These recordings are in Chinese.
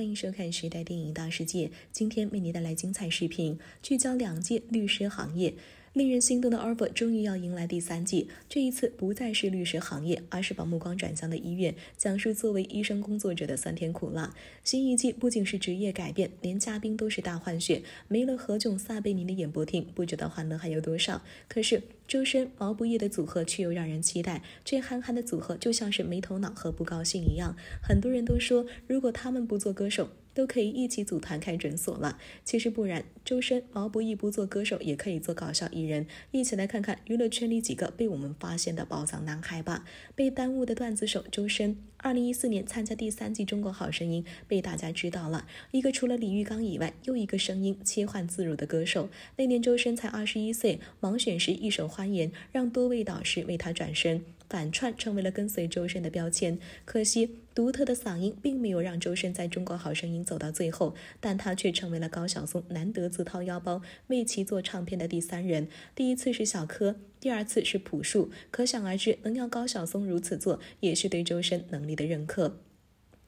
欢迎收看《时代电影大世界》，今天为您带来精彩视频，聚焦两届律师行业。令人心动的 offer 终于要迎来第三季，这一次不再是律师行业，而是把目光转向了医院，讲述作为医生工作者的酸甜苦辣。新一季不仅是职业改变，连嘉宾都是大换血，没了何炅、撒贝宁的演播厅，不知道欢乐还有多少。可是周深、毛不易的组合却又让人期待，这憨憨的组合就像是没头脑和不高兴一样，很多人都说，如果他们不做歌手。都可以一起组团开诊所了。其实不然，周深、毛不易不做歌手也可以做搞笑艺人。一起来看看娱乐圈里几个被我们发现的宝藏男孩吧。被耽误的段子手周深，二零一四年参加第三季《中国好声音》，被大家知道了。一个除了李玉刚以外，又一个声音切换自如的歌手。那年周深才二十一岁，盲选时一首《欢颜》，让多位导师为他转身。反串成为了跟随周深的标签，可惜独特的嗓音并没有让周深在中国好声音走到最后，但他却成为了高晓松难得自掏腰包为其做唱片的第三人。第一次是小柯，第二次是朴树，可想而知，能要高晓松如此做，也是对周深能力的认可。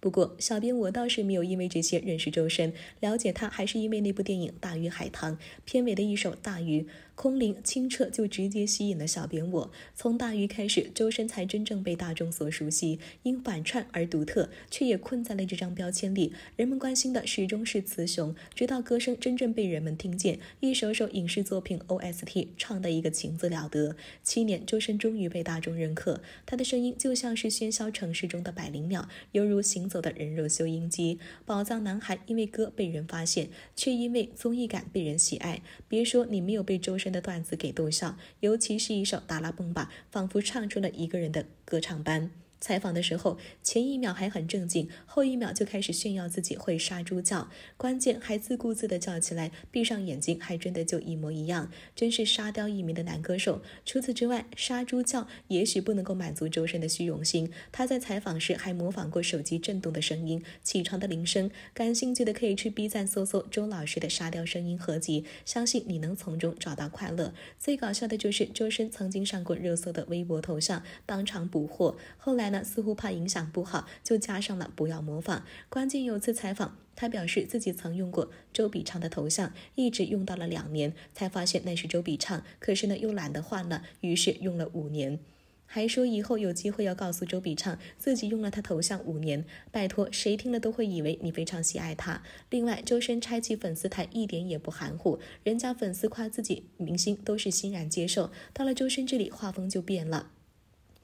不过，小编我倒是没有因为这些认识周深，了解他还是因为那部电影《大鱼海棠》片尾的一首《大鱼》。空灵清澈就直接吸引了小编我。从大鱼开始，周深才真正被大众所熟悉。因反串而独特，却也困在了这张标签里。人们关心的始终是雌雄，直到歌声真正被人们听见。一首首影视作品 OST 唱的一个情字了得。七年，周深终于被大众认可。他的声音就像是喧嚣城市中的百灵鸟，犹如行走的人肉收音机。宝藏男孩因为歌被人发现，却因为综艺感被人喜爱。别说你没有被周深。的段子给逗笑，尤其是一首《达拉崩吧》，仿佛唱出了一个人的歌唱班。采访的时候，前一秒还很正经，后一秒就开始炫耀自己会杀猪叫，关键还自顾自的叫起来，闭上眼睛还真的就一模一样，真是沙雕一名的男歌手。除此之外，杀猪叫也许不能够满足周深的虚荣心，他在采访时还模仿过手机震动的声音、起床的铃声。感兴趣的可以去 B 站搜搜周老师的沙雕声音合集，相信你能从中找到快乐。最搞笑的就是周深曾经上过热搜的微博头像，当场捕获，后来。那似乎怕影响不好，就加上了“不要模仿”。关键有次采访，他表示自己曾用过周笔畅的头像，一直用到了两年，才发现那是周笔畅。可是呢，又懒得换了，于是用了五年。还说以后有机会要告诉周笔畅，自己用了他头像五年。拜托，谁听了都会以为你非常喜爱他。另外，周深拆起粉丝，台一点也不含糊。人家粉丝夸自己明星，都是欣然接受。到了周深这里，画风就变了。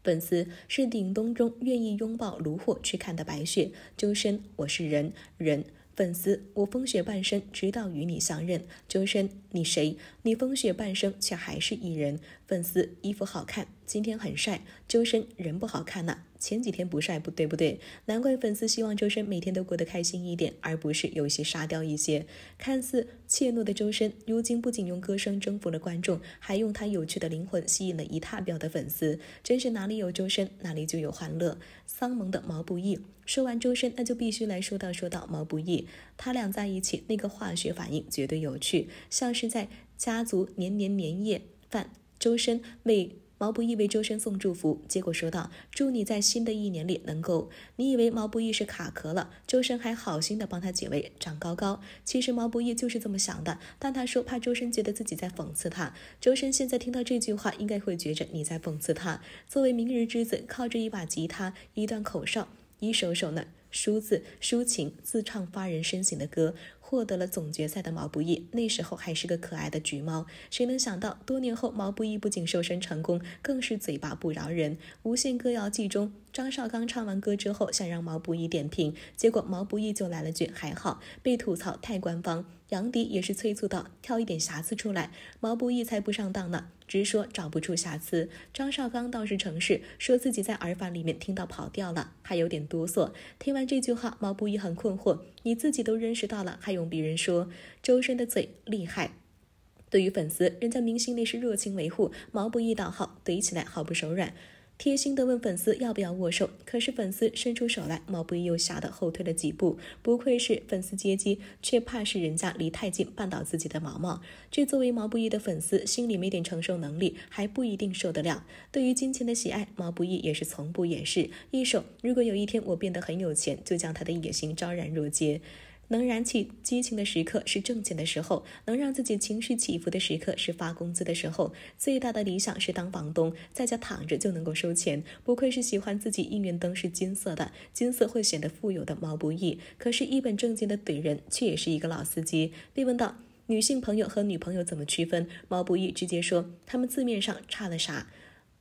粉丝是顶冬中愿意拥抱炉火去看的白雪，周深，我是人，人粉丝，我风雪半生，直到与你相认。周深，你谁？你风雪半生，却还是一人。粉丝，衣服好看。今天很帅，周深人不好看呐。前几天不帅，不对不对，难怪粉丝希望周深每天都过得开心一点，而不是有些沙雕一些。看似怯懦的周深，如今不仅用歌声征服了观众，还用他有趣的灵魂吸引了一大票的粉丝。真是哪里有周深，哪里就有欢乐。桑萌的毛不易。说完周深，那就必须来说到说到毛不易。他俩在一起，那个化学反应绝对有趣，像是在家族年年年夜饭。周深为。毛不易为周深送祝福，结果说道：“祝你在新的一年里能够……”你以为毛不易是卡壳了？周深还好心的帮他解围，长高高。其实毛不易就是这么想的，但他说怕周深觉得自己在讽刺他。周深现在听到这句话，应该会觉着你在讽刺他。作为明日之子，靠着一把吉他、一段口哨、一首首呢。梳字抒情、自唱发人深省的歌，获得了总决赛的毛不易。那时候还是个可爱的橘猫。谁能想到，多年后毛不易不仅瘦身成功，更是嘴巴不饶人。《无限歌谣季》中，张绍刚唱完歌之后想让毛不易点评，结果毛不易就来了句“还好”，被吐槽太官方。杨迪也是催促到挑一点瑕疵出来，毛不易才不上当呢，直说找不出瑕疵。张绍刚倒是诚实，说自己在耳返里面听到跑调了，还有点哆嗦。听完。这句话，毛不易很困惑。你自己都认识到了，还用别人说？周深的嘴厉害。对于粉丝，人家明星那是热情维护，毛不易倒好，怼起来毫不手软。贴心的问粉丝要不要握手，可是粉丝伸出手来，毛不易又吓得后退了几步。不愧是粉丝接机，却怕是人家离太近绊倒自己的毛毛。这作为毛不易的粉丝，心里没点承受能力还不一定受得了。对于金钱的喜爱，毛不易也是从不掩饰。一手，如果有一天我变得很有钱，就将他的野心昭然若揭。能燃起激情的时刻是挣钱的时候，能让自己情绪起伏的时刻是发工资的时候。最大的理想是当房东，在家躺着就能够收钱。不愧是喜欢自己应援灯是金色的，金色会显得富有的毛不易。可是，一本正经的怼人却也是一个老司机。被问到女性朋友和女朋友怎么区分，毛不易直接说他们字面上差了啥。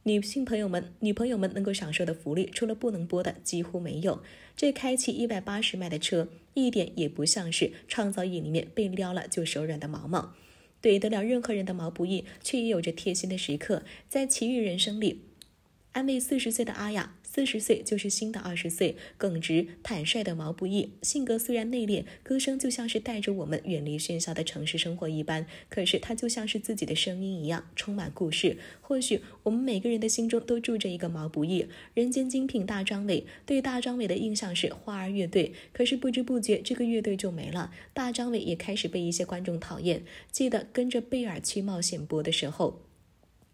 女性朋友们、女朋友们能够享受的福利，除了不能播的几乎没有。这开启一百八十迈的车。一点也不像是《创造营》里面被撩了就手软的毛毛，怼得了任何人的毛不易，却也有着贴心的时刻，在《奇遇人生》里。安慰四十岁的阿雅，四十岁就是新的二十岁。耿直坦率的毛不易，性格虽然内敛，歌声就像是带着我们远离喧嚣的城市生活一般。可是他就像是自己的声音一样，充满故事。或许我们每个人的心中都住着一个毛不易。人间精品大张伟，对大张伟的印象是花儿乐队，可是不知不觉这个乐队就没了。大张伟也开始被一些观众讨厌。记得跟着贝尔去冒险播的时候。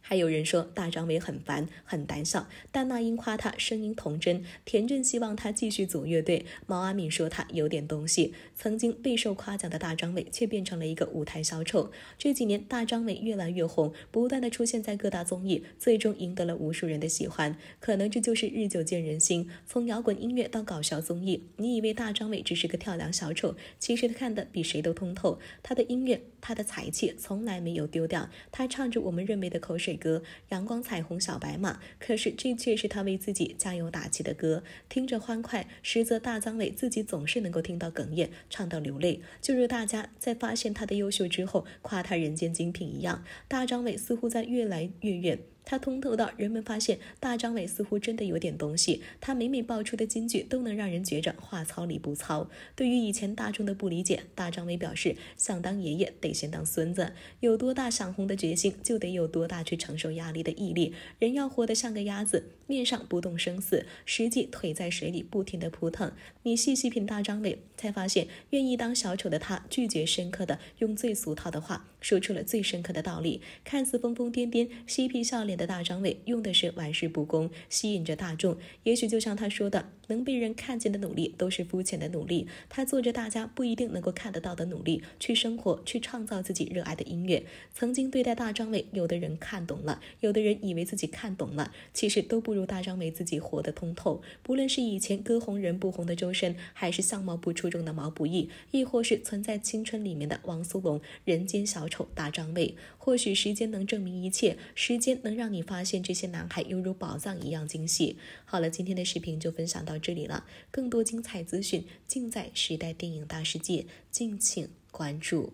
还有人说大张伟很烦，很胆小。但那英夸他声音童真，田震希望他继续组乐队。毛阿敏说他有点东西。曾经备受夸奖的大张伟，却变成了一个舞台小丑。这几年，大张伟越来越红，不断的出现在各大综艺，最终赢得了无数人的喜欢。可能这就是日久见人心。从摇滚音乐到搞笑综艺，你以为大张伟只是个跳梁小丑，其实他看的比谁都通透。他的音乐，他的才气从来没有丢掉。他唱着我们认为的口水。歌《阳光彩虹小白马》，可是这却是他为自己加油打气的歌，听着欢快，实则大张伟自己总是能够听到哽咽，唱到流泪。就如大家在发现他的优秀之后，夸他人间精品一样，大张伟似乎在越来越远。他通透到人们发现大张伟似乎真的有点东西。他每每爆出的金句都能让人觉着话糙理不糙。对于以前大众的不理解，大张伟表示：想当爷爷得先当孙子，有多大想红的决心，就得有多大去承受压力的毅力。人要活得像个鸭子，面上不动声色，实际腿在水里不停的扑腾。你细细品大张伟，才发现愿意当小丑的他，拒绝深刻的，用最俗套的话说出了最深刻的道理。看似疯疯癫癫，嬉皮笑脸。的大张伟用的是玩世不恭，吸引着大众。也许就像他说的，能被人看见的努力都是肤浅的努力。他做着大家不一定能够看得到的努力，去生活，去创造自己热爱的音乐。曾经对待大张伟，有的人看懂了，有的人以为自己看懂了，其实都不如大张伟自己活得通透。不论是以前歌红人不红的周深，还是相貌不出众的毛不易，亦或是存在青春里面的王苏龙、人间小丑大张伟。或许时间能证明一切，时间能让你发现这些男孩犹如宝藏一样惊喜。好了，今天的视频就分享到这里了，更多精彩资讯尽在《时代电影大世界》，敬请关注。